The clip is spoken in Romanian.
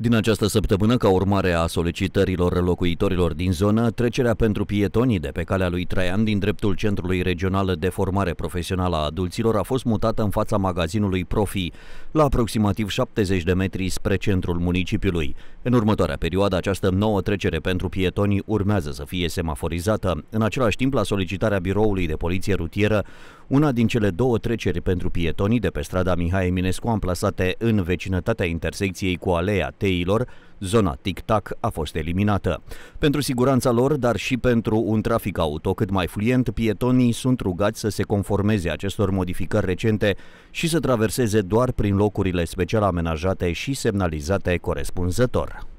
Din această săptămână, ca urmare a solicitărilor locuitorilor din zonă, trecerea pentru pietonii de pe calea lui Traian din dreptul Centrului Regional de Formare Profesională a Adulților a fost mutată în fața magazinului Profi, la aproximativ 70 de metri spre centrul municipiului. În următoarea perioadă, această nouă trecere pentru pietoni urmează să fie semaforizată. În același timp, la solicitarea Biroului de Poliție Rutieră, una din cele două treceri pentru pietonii de pe strada Mihai Eminescu amplasate în vecinătatea intersecției cu Alea T tti zona Tic-Tac a fost eliminată. Pentru siguranța lor, dar și pentru un trafic auto cât mai fluent, pietonii sunt rugați să se conformeze acestor modificări recente și să traverseze doar prin locurile special amenajate și semnalizate corespunzător.